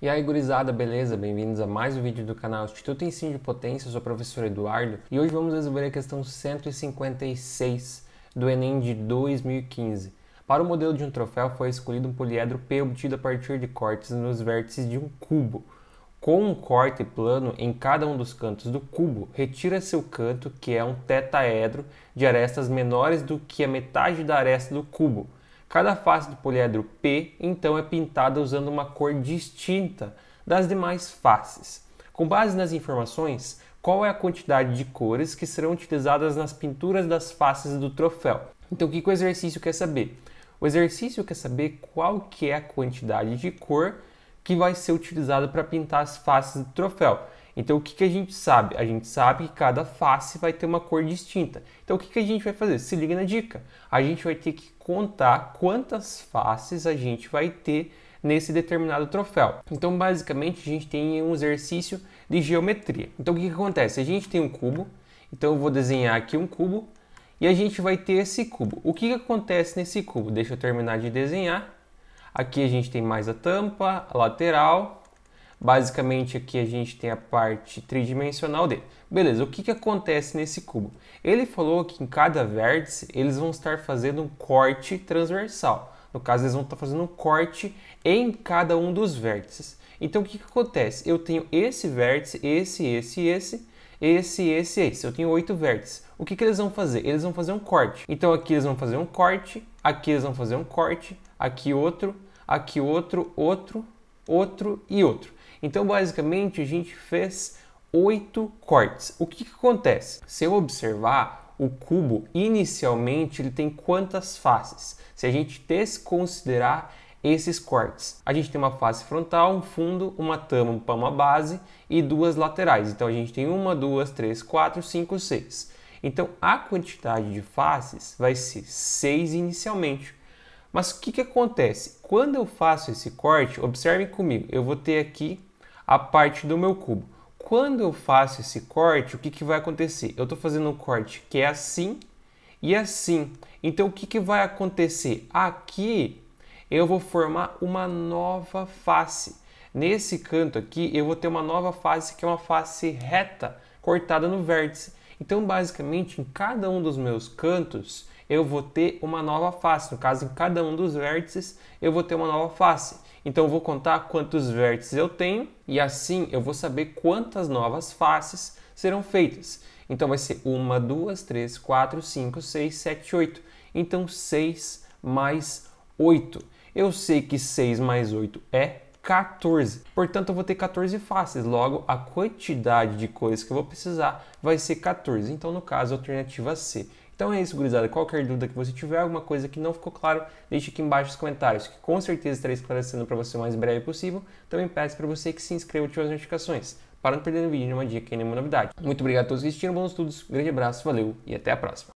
E aí, gurizada, beleza? Bem-vindos a mais um vídeo do canal Instituto Ensino de Potência, eu sou o professor Eduardo e hoje vamos resolver a questão 156 do Enem de 2015. Para o modelo de um troféu foi escolhido um poliedro P obtido a partir de cortes nos vértices de um cubo. Com um corte plano em cada um dos cantos do cubo, retira se o canto, que é um tetaedro de arestas menores do que a metade da aresta do cubo, Cada face do poliedro P, então, é pintada usando uma cor distinta das demais faces. Com base nas informações, qual é a quantidade de cores que serão utilizadas nas pinturas das faces do troféu? Então, o que o exercício quer saber? O exercício quer saber qual que é a quantidade de cor que vai ser utilizada para pintar as faces do troféu. Então o que, que a gente sabe? A gente sabe que cada face vai ter uma cor distinta. Então o que, que a gente vai fazer? Se liga na dica. A gente vai ter que contar quantas faces a gente vai ter nesse determinado troféu. Então, basicamente, a gente tem um exercício de geometria. Então, o que, que, acontece? A gente tem um cubo, então eu vou desenhar aqui um cubo e a gente vai ter esse cubo. O que, que acontece nesse cubo? Deixa eu terminar de desenhar. Aqui a gente tem mais a tampa, a lateral Basicamente aqui a gente tem a parte tridimensional dele. Beleza, o que, que acontece nesse cubo? Ele falou que em cada vértice eles vão estar fazendo um corte transversal. No caso, eles vão estar fazendo um corte em cada um dos vértices. Então, o que, que acontece? Eu tenho esse vértice, esse, esse esse, esse, esse esse. Eu tenho oito vértices. O que, que eles vão fazer? Eles vão fazer um corte. Então, aqui eles vão fazer um corte, aqui eles vão fazer um corte, aqui outro, aqui outro, outro, outro e outro. Então, basicamente, a gente fez oito cortes. O que, que acontece? Se eu observar o cubo, inicialmente, ele tem quantas faces? Se a gente desconsiderar esses cortes. A gente tem uma face frontal, um fundo, uma tampa, uma base e duas laterais. Então a gente tem uma, duas, três, quatro, cinco, seis. Então a quantidade de faces vai ser seis inicialmente. Mas o que, que acontece? Quando eu faço esse corte, observem comigo, eu vou ter aqui a parte do meu cubo. Quando eu faço esse corte, o que, que vai acontecer? Eu estou fazendo um corte que é assim e assim. Então o que, que vai acontecer? Aqui eu vou formar uma nova face. Nesse canto aqui eu vou ter uma nova face que é uma face reta cortada no vértice. Então basicamente em cada um dos meus cantos eu vou ter uma nova face. No caso, em cada um dos vértices, eu vou ter uma nova face. Então, eu vou contar quantos vértices eu tenho e assim eu vou saber quantas novas faces serão feitas. Então, vai ser 1, 2, 3, 4, 5, 6, 7, 8. Então, 6 mais 8. Eu sei que 6 mais 8 é 14. Portanto, eu vou ter 14 faces. Logo, a quantidade de coisas que eu vou precisar vai ser 14. Então, no caso, a alternativa C. Então é isso, gurizada. Qualquer dúvida que você tiver, alguma coisa que não ficou claro, deixe aqui embaixo nos comentários, que com certeza estarei esclarecendo para você o mais breve possível. Também peço para você que se inscreva e ative as notificações, para não perder nenhum vídeo, nenhuma dica e nenhuma novidade. Muito obrigado a todos que assistiram, bons estudos, grande abraço, valeu e até a próxima.